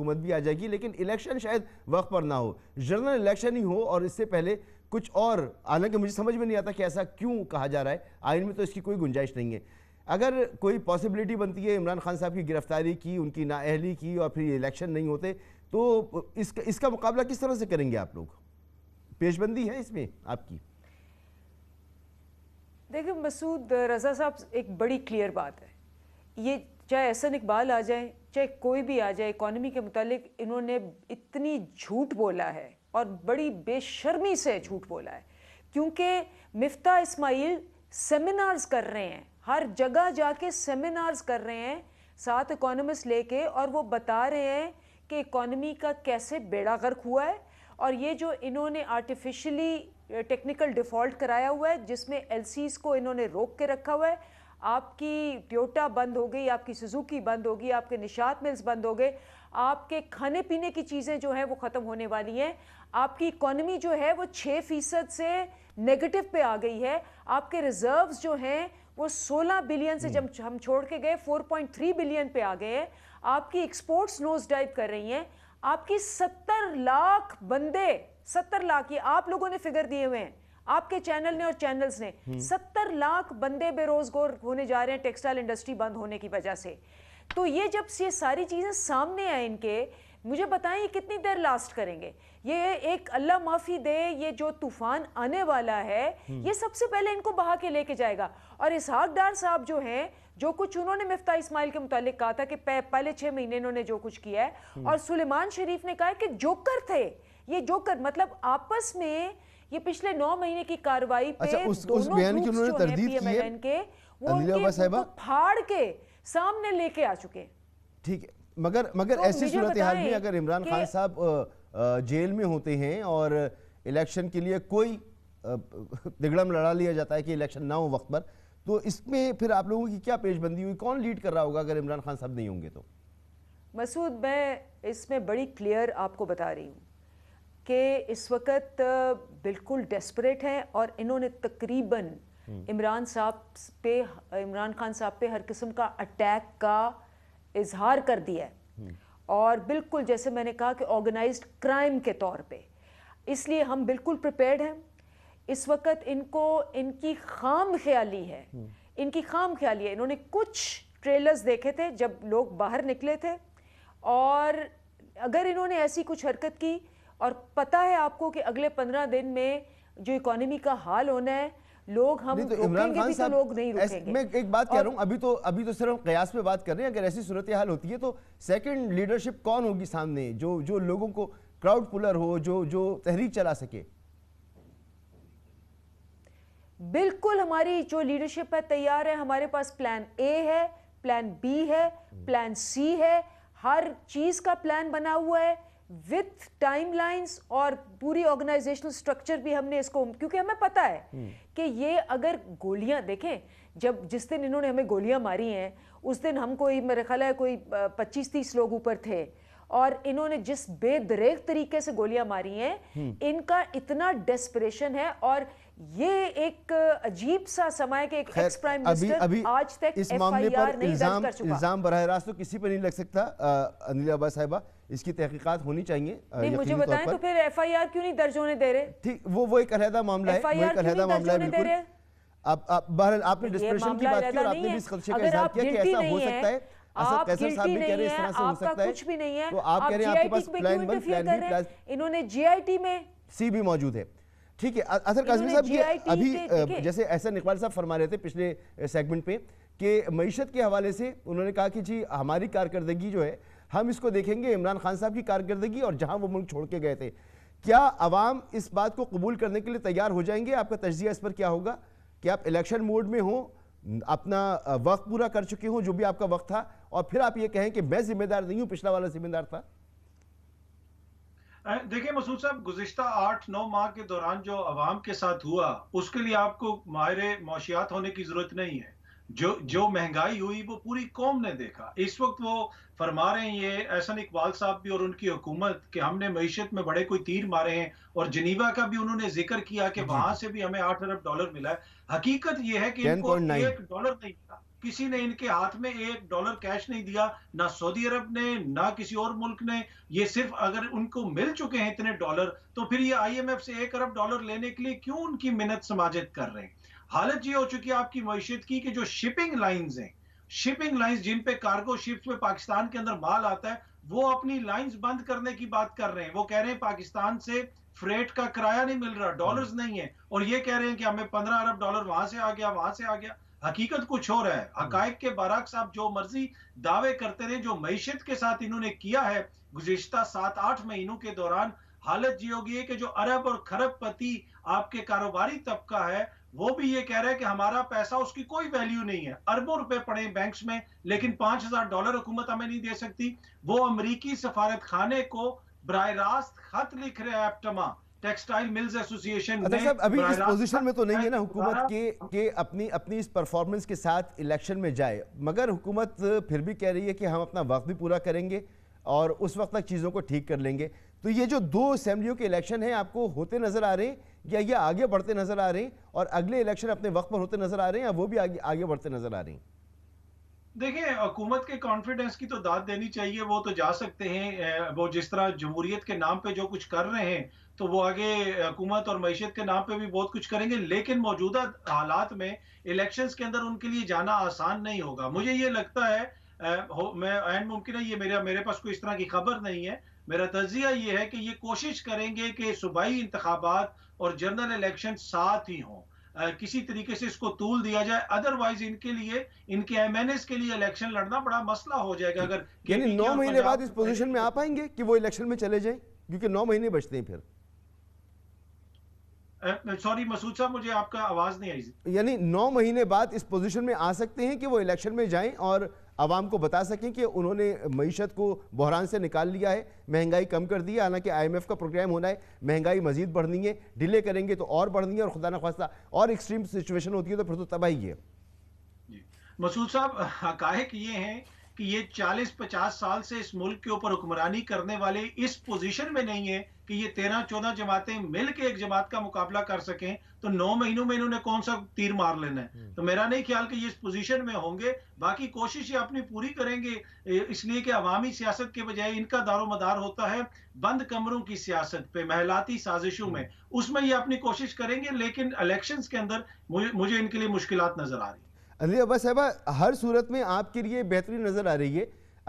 हुकूमत भी आ जाएगी लेकिन इलेक्शन शायद वक्त पर ना हो जनरल इलेक्शन ही हो और इससे पहले कुछ और हालांकि मुझे समझ में नहीं आता कि ऐसा क्यों कहा जा रहा है आइन में तो इसकी कोई गुंजाइश नहीं है अगर कोई पॉसिबिलिटी बनती है इमरान खान साहब की गिरफ्तारी की उनकी नाअहली की और फिर इलेक्शन नहीं होते तो इसका इसका मुकाबला किस तरह से करेंगे आप लोग पेशबंदी है इसमें आपकी देखिए मसूद रजा साहब एक बड़ी क्लियर बात है ये चाहे एहसन इकबाल आ जाए चाहे कोई भी आ जाए इकोनॉमी के मुतालिक इन्होंने इतनी झूठ बोला है और बड़ी बेशर्मी से झूठ बोला है क्योंकि मिफ्ता इस्माइल सेमिनार्स कर रहे हैं हर जगह जाके सेमिनार्स कर रहे हैं सात इकोनॉमिस्ट लेके और वो बता रहे हैं कि इकोनॉमी का कैसे बेड़ा गर्क हुआ है और ये जो इन्होंने आर्टिफिशली टेक्निकल डिफ़ॉल्ट कराया हुआ है जिसमें एल को इन्होंने रोक के रखा हुआ है आपकी ट्योटा बंद हो गई आपकी सुजुकी बंद होगी आपके निशात मिल्स बंद हो गए आपके खाने पीने की चीज़ें जो हैं वो ख़त्म होने वाली हैं आपकी इकोनमी जो है वो छः फ़ीसद से नेगेटिव पे आ गई है आपके रिजर्व्स जो हैं वो 16 बिलियन से हम्म। जब हम छोड़ के गए 4.3 बिलियन पे आ गए हैं आपकी एक्सपोर्ट्स नोज डाइव कर रही हैं आपकी 70 लाख बंदे 70 लाख ये आप लोगों ने फिगर दिए हुए हैं आपके चैनल ने और चैनल्स ने हम्म। सत्तर लाख बंदे बेरोजगार होने जा रहे हैं टेक्सटाइल इंडस्ट्री बंद होने की वजह से तो ये जब ये सारी चीज़ें सामने आए इनके मुझे बताएं ये कितनी देर लास्ट करेंगे ये एक अल्लाह माफ़ी दे ये जो तूफान आने वाला है हम्म। ये सबसे पहले इनको बहा के लेके जाएगा और इसहाक डार साहब जो हैं जो कुछ उन्होंने मिफ्ता इस्माइल के मुतालिक कहा था कि पहले छह महीने इन्होंने जो कुछ किया है हम्म। और सुलेमान शरीफ ने कहा कि जोकर थे ये जोकर मतलब आपस में ये पिछले नौ महीने की कार्रवाई अच्छा, उस, उस बयान की उन्होंने तरदीद की है के वो उनके फाड़ के सामने लेके आ चुके ठीक है मगर मगर तो ऐसी सूरत हाल में अगर इमरान खान साहब जेल में होते हैं और इलेक्शन के लिए कोई दिगड़म लड़ा लिया जाता है कि इलेक्शन ना हो वक्त पर तो इसमें फिर आप लोगों की क्या पेशबंदी हुई कौन लीड कर रहा होगा अगर इमरान खान साहब नहीं होंगे तो मसूद मैं इसमें बड़ी क्लियर आपको बता रही हूँ कि इस वक्त बिल्कुल डेस्परेट हैं और इन्होंने तकरीबन हम्म। इमरान साहब पे इमरान खान साहब पे हर किस्म का अटैक का इजहार कर दिया है हम्म। और बिल्कुल जैसे मैंने कहा कि ऑर्गेनाइज क्राइम के तौर पे इसलिए हम बिल्कुल प्रिपेयर्ड हैं इस वक्त इनको इनकी खाम ख्याली है हम्म। इनकी खाम ख्याली है इन्होंने कुछ ट्रेलर्स देखे थे जब लोग बाहर निकले थे और अगर इन्होंने ऐसी कुछ हरकत की और पता है आपको कि अगले पंद्रह दिन में जो इकोनॉमी का हाल होना है लोग हम तो इमरान खान तो साहब लोग नहीं रुकेंगे मैं एक बात कह रहा हूँ अभी तो अभी तो सिर्फ कयास पे बात कर रहे हैं अगर ऐसी सूरत हाल होती है तो सेकंड लीडरशिप कौन होगी सामने जो जो लोगों को क्राउड पुलर हो जो जो तहरीक चला सके बिल्कुल हमारी जो लीडरशिप है तैयार है हमारे पास प्लान ए है प्लान बी है प्लान सी है हर चीज का प्लान बना हुआ है विथ टाइमलाइंस और पूरी ऑर्गेनाइजेशनल स्ट्रक्चर भी हमने इसको क्योंकि हमें पता है हम्म। कि ये अगर गोलियां देखें जब जिस दिन इन्होंने हमें गोलियां मारी हैं उस दिन हम कोई मेरे ख्याल है कोई पच्चीस तीस लोग ऊपर थे और इन्होंने जिस बेदरेग तरीके से गोलियां मारी हैं हम्म। इनका इतना डेस्परेशन है और ये एक अजीब सा समय के एक एक्स प्राइम अभी, अभी आज तक इस मामले पर इल्जाम इल्जाम बरह रास्त तो किसी पर नहीं लग सकता अनिल अब्बास साहिबा इसकी तहकीकत होनी चाहिए मुझे बताएं तो फिर एफआईआर क्यों नहीं दर्ज होने दे रहे ठीक वो वो एक अलहदा मामला है एक अलहदा मामला है आप आप बहरहाल आपने डिस्क्रिप्शन की बात की और आपने भी इस खदशे का इजहार किया कि तो ऐसा हो सकता है आप अभी जैसे पिछले सेगमेंट पे मीशत के हवाले से उन्होंने कहा कि जी हमारी कारकर्दगी जो है हम इसको देखेंगे इमरान खान साहब की कारकर्दगी और जहां वो मुल्क छोड़ के गए थे क्या आवाम इस बात को कबूल करने के लिए तैयार हो जाएंगे आपका तजिया इस पर क्या होगा कि आप इलेक्शन मोड में हों अपना वक्त पूरा कर चुके हों जो भी आपका वक्त था और फिर आप ये कहें कि मैं जिम्मेदार नहीं हूँ पिछला वाला जिम्मेदार था देखिए मसूद साहब गुजशत आठ नौ माह के दौरान जो आवाम के साथ हुआ उसके लिए आपको माहिर मौशियात होने की जरूरत नहीं है जो जो महंगाई हुई वो पूरी कौम ने देखा इस वक्त वो फरमा रहे हैं ये एहसन इकबाल साहब भी और उनकी हुकूमत कि हमने मीशत में बड़े कोई तीर मारे हैं और जनीवा का भी उन्होंने जिक्र किया कि वहां से भी हमें आठ अरब डॉलर मिला है हकीकत यह है कि इनको एक डॉलर नहीं मिला किसी ने इनके हाथ में एक डॉलर कैश नहीं दिया ना सऊदी अरब ने ना किसी और मुल्क ने ये सिर्फ अगर उनको मिल चुके हैं इतने डॉलर तो फिर ये आईएमएफ से एक अरब डॉलर लेने के लिए क्यों उनकी मिन्नत समाजित कर रहे हैं हालत ये हो चुकी है आपकी मैशत की कि जो शिपिंग लाइंस हैं शिपिंग लाइंस जिन पे कार्गो शिप्स में पाकिस्तान के अंदर माल आता है वो अपनी लाइंस बंद करने की बात कर रहे हैं वो कह रहे हैं पाकिस्तान से फ्रेट का किराया नहीं मिल रहा डॉलर्स हम्म। नहीं है और ये कह रहे हैं कि हमें पंद्रह अरब डॉलर वहां से आ गया वहां से आ गया हकीकत कुछ हो रहा है हम्म। हकैक के बरक्स आप जो मर्जी दावे करते रहे जो मीशत के साथ इन्होंने किया है गुजशत सात आठ महीनों के दौरान हालत ये होगी है कि जो अरब और खरब पति आपके कारोबारी तबका है वो भी ये कह रहे हैं कि हमारा पैसा उसकी कोई वैल्यू नहीं है अरबों रुपए पड़े बैंक्स में लेकिन पांच हजार डॉलर हुकूमत हमें नहीं दे सकती वो अमरीकी सफारत खाने को बर रास्त खत लिख रहे हैं एप्टमा टेक्सटाइल मिल्स एसोसिएशन अच्छा अभी इस पोजीशन में तो नहीं है ना हुकूमत के के अपनी अपनी इस परफॉर्मेंस के साथ इलेक्शन में जाए मगर हुकूमत फिर भी कह रही है कि हम अपना वक्त भी पूरा करेंगे और उस वक्त तक चीज़ों को ठीक कर लेंगे तो ये जो दो असेंबलियों के इलेक्शन हैं आपको होते नजर आ रहे हैं या ये आगे बढ़ते नजर आ रहे हैं और अगले इलेक्शन अपने वक्त पर होते नजर आ रहे हैं या वो भी आगे आगे बढ़ते नजर आ रहे हैं देखिए हुकूमत के कॉन्फिडेंस की तो दाद देनी चाहिए वो तो जा सकते हैं वो जिस तरह जमहूरियत के नाम पे जो कुछ कर रहे हैं तो वो आगे हुकूमत और मीशत के नाम पे भी बहुत कुछ करेंगे लेकिन मौजूदा हालात में इलेक्शंस के अंदर उनके लिए जाना आसान नहीं होगा मुझे ये लगता है आ, मैं मुमकिन है ये मेरे मेरे पास कोई इस तरह की खबर नहीं है मेरा तजिया ये है कि ये कोशिश करेंगे कि सूबाई इंतबात और जनरल इलेक्शन साथ ही हों किसी तरीके से इसको तूल दिया जाए अदरवाइज इनके लिए इनके एम के लिए इलेक्शन लड़ना बड़ा मसला हो जाएगा अगर यानी नौ महीने बाद इस पोजिशन में आ पाएंगे कि वो इलेक्शन में चले जाए क्योंकि नौ महीने बचते हैं फिर सॉरी मसूद साहब मुझे आपका आवाज नहीं आई यानी नौ महीने बाद इस पोजीशन में आ सकते हैं कि वो इलेक्शन में जाएं और आवाम को बता सकें कि उन्होंने मीशत को बहरान से निकाल लिया है महंगाई कम कर दी है हालांकि आईएमएफ का प्रोग्राम होना है महंगाई मजीद बढ़नी है डिले करेंगे तो और बढ़नी है और खुदा नखास्ता और एक्सट्रीम सिचुएशन होती है तो फिर तो तबाही है मसूद साहब हकायक ये हैं कि ये 40-50 साल से इस मुल्क के ऊपर हुक्मरानी करने वाले इस पोजीशन में नहीं है कि ये 13-14 जमातें मिल के एक जमात का मुकाबला कर सकें तो नौ महीनों में इन्होंने कौन सा तीर मार लेना है हम्म। तो मेरा नहीं ख्याल कि ये इस पोजीशन में होंगे बाकी कोशिश ये अपनी पूरी करेंगे इसलिए कि अवामी सियासत के बजाय इनका दारोमदार होता है बंद कमरों की सियासत पे महलाती साजिशों में हम्म। उसमें ये अपनी कोशिश करेंगे लेकिन इलेक्शन के अंदर मुझे, मुझे इनके लिए मुश्किल नजर आ रही अदली अब्बा साहबा हर सूरत में आपके लिए बेहतरी नज़र आ रही है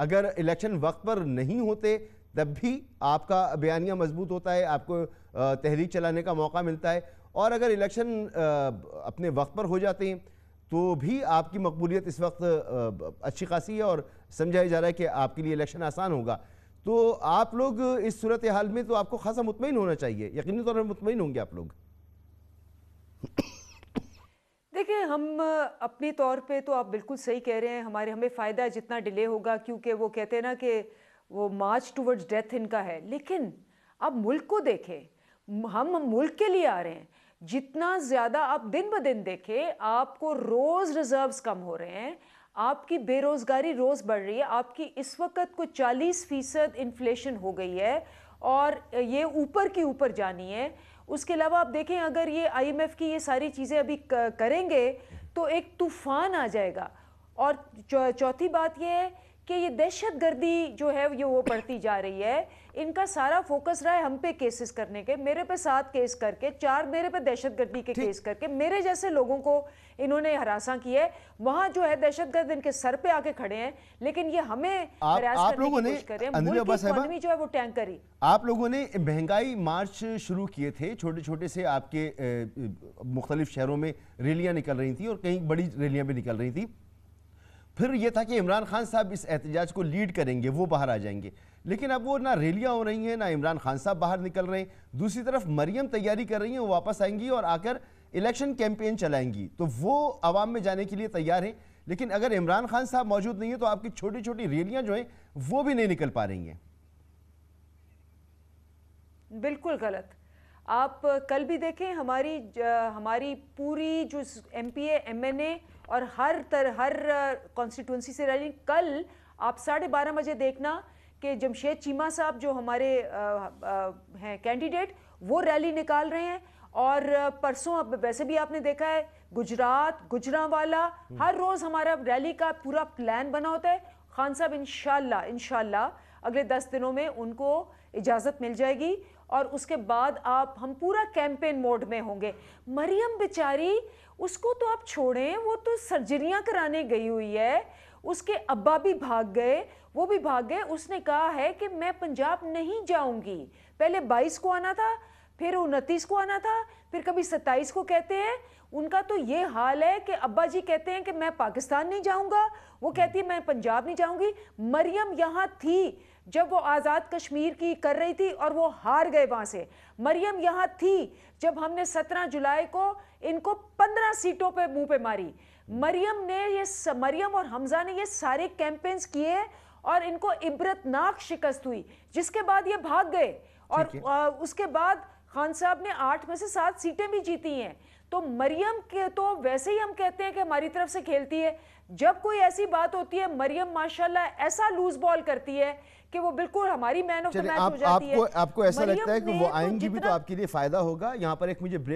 अगर इलेक्शन वक्त पर नहीं होते तब भी आपका बयानिया मजबूत होता है आपको तहरीक चलाने का मौका मिलता है और अगर इलेक्शन अपने वक्त पर हो जाते हैं तो भी आपकी मकबूलियत इस वक्त अच्छी खासी है और समझाया जा रहा है कि आपके लिए इलेक्शन आसान होगा तो आप लोग इस सूरत हाल में तो आपको खासा मुतमिन होना चाहिए यकीनी तौर पर मुतमिन होंगे आप लोग देखिए हम अपने तौर पे तो आप बिल्कुल सही कह रहे हैं हमारे हमें फ़ायदा जितना डिले होगा क्योंकि वो कहते हैं ना कि वो मार्च टूवर्ड्स डेथ इनका है लेकिन आप मुल्क को देखें हम मुल्क के लिए आ रहे हैं जितना ज़्यादा आप दिन ब दिन देखें आपको रोज़ रिज़र्व्स कम हो रहे हैं आपकी बेरोज़गारी रोज़ बढ़ रही है आपकी इस वक्त को 40 फ़ीसद इन्फ्लेशन हो गई है और ये ऊपर की ऊपर जानी है उसके अलावा आप देखें अगर ये आईएमएफ की ये सारी चीज़ें अभी करेंगे तो एक तूफ़ान आ जाएगा और चौथी बात यह है कि ये दहशत गर्दी जो है ये वो बढ़ती जा रही है इनका सारा फोकस रहा है हम पे केसेस करने के मेरे पे सात केस करके चार मेरे पे दहशत गर्दी के केस करके मेरे जैसे लोगों को इन्होंने हरासा की है वहां जो है दहशत गर्द इनके सर पे आके खड़े हैं लेकिन ये हमें आप, आप लोगों ने इकोनॉमी जो है वो टैंक करी आप लोगों ने महंगाई मार्च शुरू किए थे छोटे छोटे से आपके मुख्तलिफ शहरों में रैलियां निकल रही थी और कहीं बड़ी रैलियां भी निकल रही थी फिर यह था कि इमरान खान साहब इस एहतजाज को लीड करेंगे वो बाहर आ जाएंगे लेकिन अब वो ना रैलियाँ हो रही हैं ना इमरान खान साहब बाहर निकल रहे हैं दूसरी तरफ मरियम तैयारी कर रही हैं वो वापस आएंगी और आकर इलेक्शन कैंपेन चलाएंगी तो वो आवाम में जाने के लिए तैयार हैं लेकिन अगर इमरान खान साहब मौजूद नहीं है तो आपकी छोटी छोटी रैलियां जो हैं वो भी नहीं निकल पा रही हैं बिल्कुल गलत आप कल भी देखें हमारी हमारी पूरी जो एम पी एमएनए और हर तर हर कॉन्स्टिट्यूंसी से रैली कल आप साढ़े बारह बजे देखना कि जमशेद चीमा साहब जो हमारे हैं कैंडिडेट वो रैली निकाल रहे हैं और परसों अब वैसे भी आपने देखा है गुजरात गुजरावाला हम्म। हर रोज हमारा रैली का पूरा प्लान बना होता है खान साहब इनशाला इनशाला अगले दस दिनों में उनको इजाज़त मिल जाएगी और उसके बाद आप हम पूरा कैंपेन मोड में होंगे मरियम बेचारी उसको तो आप छोड़ें वो तो सर्जरियां कराने गई हुई है उसके अब्बा भी भाग गए वो भी भाग गए उसने कहा है कि मैं पंजाब नहीं जाऊंगी पहले बाईस को आना था फिर उनतीस को आना था फिर कभी सत्ताईस को कहते हैं उनका तो ये हाल है कि अब्बा जी कहते हैं कि मैं पाकिस्तान नहीं जाऊंगा वो कहती है मैं पंजाब नहीं जाऊंगी मरियम यहाँ थी जब वो आज़ाद कश्मीर की कर रही थी और वो हार गए वहाँ से मरियम यहाँ थी जब हमने सत्रह जुलाई को इनको पंद्रह सीटों पे मुंह पे मारी मरियम ने ये मरियम और हमजा ने ये सारे कैंपेन्स किए और इनको इबरतनाक शिकस्त हुई जिसके बाद ये भाग गए और आ, उसके बाद खान साहब ने आठ में से सात सीटें भी जीती हैं तो मरियम के तो वैसे ही हम कहते हैं कि हमारी तरफ से खेलती है जब कोई ऐसी बात होती है मरियम माशाल्लाह ऐसा लूज बॉल करती है कि वो बिल्कुल हमारी मैन ऑफ द मैच हो जाती है आपको ऐसा लगता है कि वो तो आएंगी तो भी तो आपके लिए फायदा होगा यहाँ पर एक मुझे ब्रेक